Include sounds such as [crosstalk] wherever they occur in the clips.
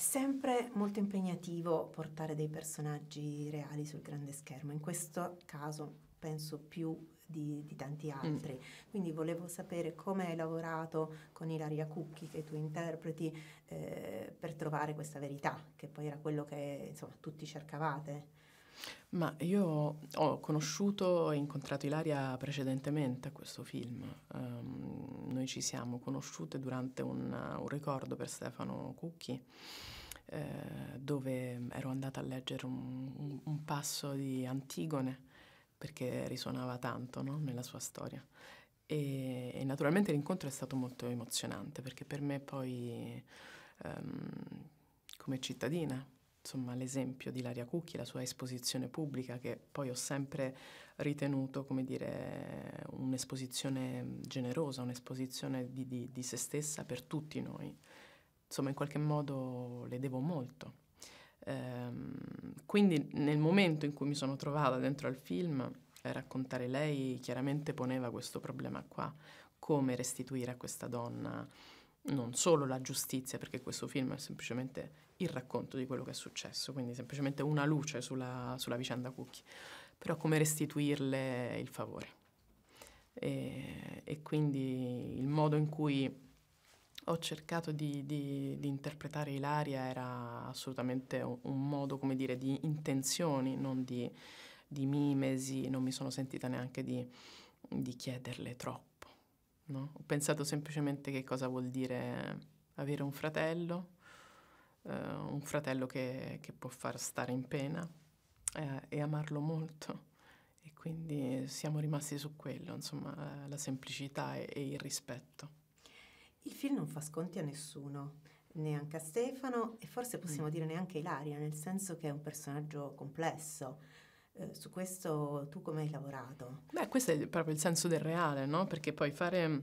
sempre molto impegnativo portare dei personaggi reali sul grande schermo, in questo caso penso più di, di tanti mm. altri. Mm. Quindi volevo sapere come hai lavorato con Ilaria Cucchi, che tu interpreti, eh, per trovare questa verità, che poi era quello che insomma, tutti cercavate. Ma io ho conosciuto e incontrato Ilaria precedentemente a questo film. Um, noi ci siamo conosciute durante un, un ricordo per Stefano Cucchi, eh, dove ero andata a leggere un, un, passo di Antigone, perché risuonava tanto no? nella sua storia. E, e, naturalmente l'incontro è stato molto emozionante, perché per me poi, um, come cittadina, insomma, l'esempio di Laria Cucchi, la sua esposizione pubblica, che poi ho sempre ritenuto come dire, un'esposizione generosa, un'esposizione di, di, di se stessa per tutti noi. Insomma, in qualche modo le devo molto. Ehm, quindi nel momento in cui mi sono trovata dentro al film, raccontare lei chiaramente poneva questo problema qua, come restituire a questa donna non solo la giustizia, perché questo film è semplicemente il racconto di quello che è successo, quindi semplicemente una luce sulla, sulla vicenda Cookie, però come restituirle il favore. E, e, quindi il modo in cui ho cercato di, di, di interpretare Ilaria era assolutamente un, un, modo, come dire, di intenzioni, non di, di mimesi, non mi sono sentita neanche di chiederle troppo No? Ho pensato semplicemente che cosa vuol dire avere un fratello, eh, un fratello che, che, può far stare in pena eh, e amarlo molto. E quindi siamo rimasti su quello, insomma, eh, la semplicità e, e il rispetto. Il film non fa sconti a nessuno, neanche a Stefano e forse possiamo mm. dire neanche a Ilaria, nel senso che è un personaggio complesso eh, su questo tu come hai lavorato? Beh, questo è proprio il senso del reale, no? Perché poi fare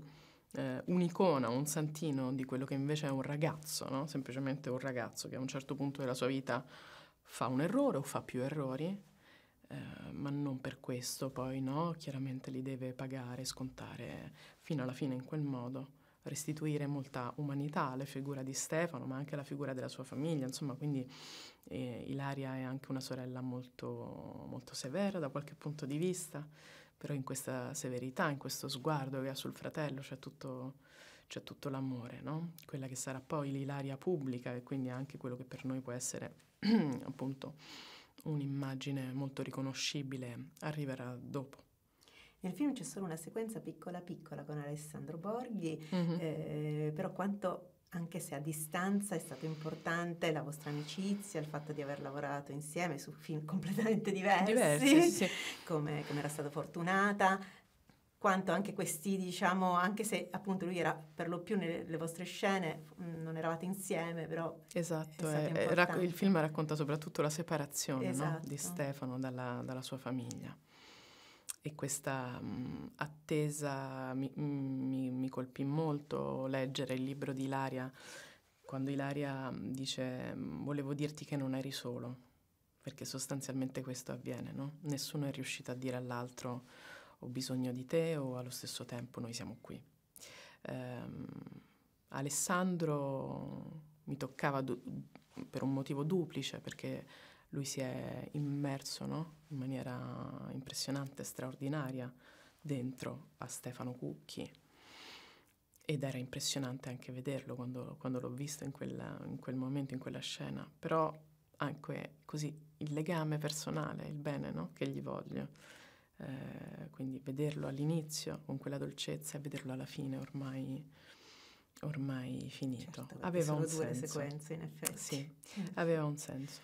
eh, un'icona, un santino di quello che invece è un ragazzo, no? Semplicemente un ragazzo che a un certo punto della sua vita fa un errore o fa più errori, eh, ma non per questo poi, no? Chiaramente li deve pagare, scontare fino alla fine in quel modo restituire molta umanità alla figura di Stefano, ma anche alla figura della sua famiglia, insomma, quindi eh, Ilaria è anche una sorella molto, molto severa da qualche punto di vista, però in questa severità, in questo sguardo che ha sul fratello c'è tutto, c'è tutto l'amore, no? quella che sarà poi l'Ilaria pubblica e quindi anche quello che per noi può essere [clears throat] appunto un'immagine molto riconoscibile arriverà dopo. Nel film c'è solo una sequenza piccola piccola con Alessandro Borghi, mm-hmm. eh, però quanto anche se a distanza è stato importante la vostra amicizia, il fatto di aver lavorato insieme su film completamente diversi, diversi sì, [laughs] come, come era stata fortunata, quanto anche questi, diciamo, anche se appunto lui era per lo più nelle vostre scene, mm, non eravate insieme, però... Esatto, è è, rac- il film racconta soprattutto la separazione esatto. no? di esatto. Stefano dalla, dalla sua famiglia e questa mh, attesa mi, mi, mi, colpì molto leggere il libro di Ilaria quando Ilaria dice volevo dirti che non eri solo, perché sostanzialmente questo avviene, no? Nessuno è riuscito a dire all'altro ho bisogno di te o allo stesso tempo noi siamo qui. Ehm, Alessandro mi toccava per un motivo duplice, perché lui si è immerso no? in maniera impressionante, straordinaria dentro a Stefano Cucchi ed era impressionante anche vederlo quando, quando l'ho visto in, quella, in, quel momento, in quella scena, però anche così il legame personale, il bene no? che gli voglio. Eh, quindi vederlo all'inizio con quella dolcezza e vederlo alla fine ormai ormai finito. Certo, aveva sono un due senso. sequenze, in effetti. Sì, mm. aveva un senso.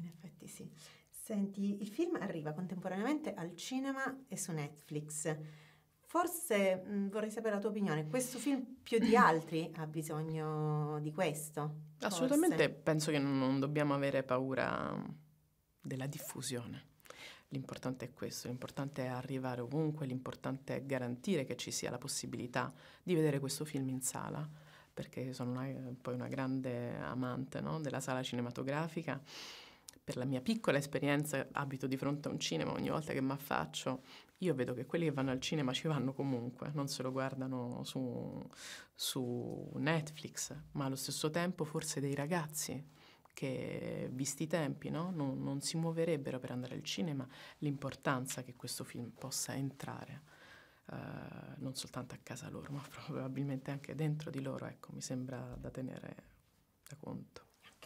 In effetti sì. Senti, il film arriva contemporaneamente al cinema e su Netflix. Forse mh, mm, vorrei sapere la tua opinione, questo film più di [clears throat] altri ha bisogno di questo? Assolutamente forse. penso che non, dobbiamo avere paura mm, della diffusione. L'importante è questo, l'importante è arrivare ovunque, l'importante è garantire che ci sia la possibilità di vedere questo film in sala, perché sono una, eh, poi una grande amante no, della sala cinematografica per la mia piccola esperienza abito di fronte a un cinema, ogni volta che mi affaccio io vedo che quelli che vanno al cinema ci vanno comunque, non se lo guardano su, su Netflix, ma allo stesso tempo forse dei ragazzi che, visti i tempi, no? non, non si muoverebbero per andare al cinema, l'importanza che questo film possa entrare. Uh, non soltanto a casa loro, ma [laughs] probabilmente anche dentro di loro, ecco, mi sembra da tenere da conto.